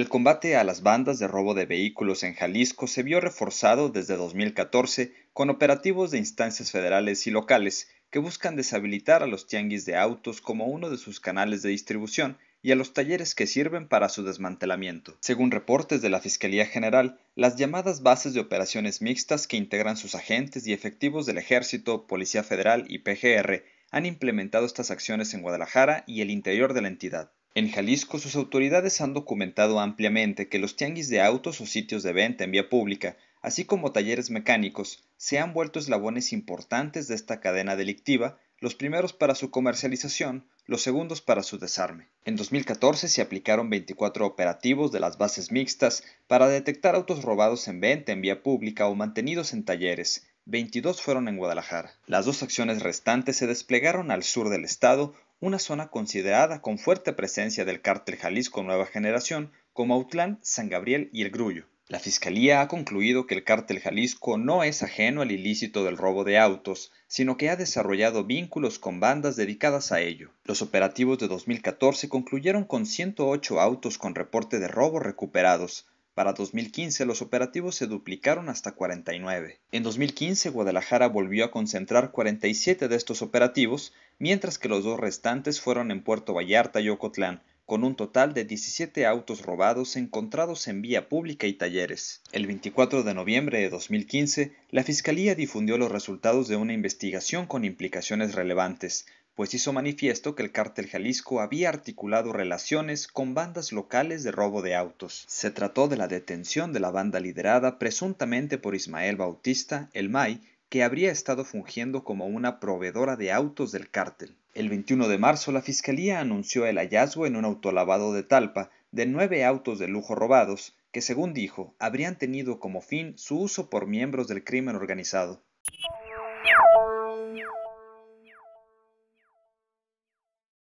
El combate a las bandas de robo de vehículos en Jalisco se vio reforzado desde 2014 con operativos de instancias federales y locales que buscan deshabilitar a los tianguis de autos como uno de sus canales de distribución y a los talleres que sirven para su desmantelamiento. Según reportes de la Fiscalía General, las llamadas bases de operaciones mixtas que integran sus agentes y efectivos del Ejército, Policía Federal y PGR han implementado estas acciones en Guadalajara y el interior de la entidad. En Jalisco, sus autoridades han documentado ampliamente que los tianguis de autos o sitios de venta en vía pública, así como talleres mecánicos, se han vuelto eslabones importantes de esta cadena delictiva, los primeros para su comercialización, los segundos para su desarme. En 2014 se aplicaron 24 operativos de las bases mixtas para detectar autos robados en venta en vía pública o mantenidos en talleres, 22 fueron en Guadalajara. Las dos acciones restantes se desplegaron al sur del estado una zona considerada con fuerte presencia del cártel Jalisco Nueva Generación como Autlán, San Gabriel y El Grullo. La Fiscalía ha concluido que el cártel Jalisco no es ajeno al ilícito del robo de autos, sino que ha desarrollado vínculos con bandas dedicadas a ello. Los operativos de 2014 concluyeron con 108 autos con reporte de robo recuperados, para 2015 los operativos se duplicaron hasta 49. En 2015 Guadalajara volvió a concentrar 47 de estos operativos, mientras que los dos restantes fueron en Puerto Vallarta y Ocotlán, con un total de 17 autos robados encontrados en vía pública y talleres. El 24 de noviembre de 2015, la Fiscalía difundió los resultados de una investigación con implicaciones relevantes, pues hizo manifiesto que el cártel Jalisco había articulado relaciones con bandas locales de robo de autos. Se trató de la detención de la banda liderada presuntamente por Ismael Bautista, el MAI, que habría estado fungiendo como una proveedora de autos del cártel. El 21 de marzo la Fiscalía anunció el hallazgo en un autolavado de Talpa de nueve autos de lujo robados, que según dijo habrían tenido como fin su uso por miembros del crimen organizado.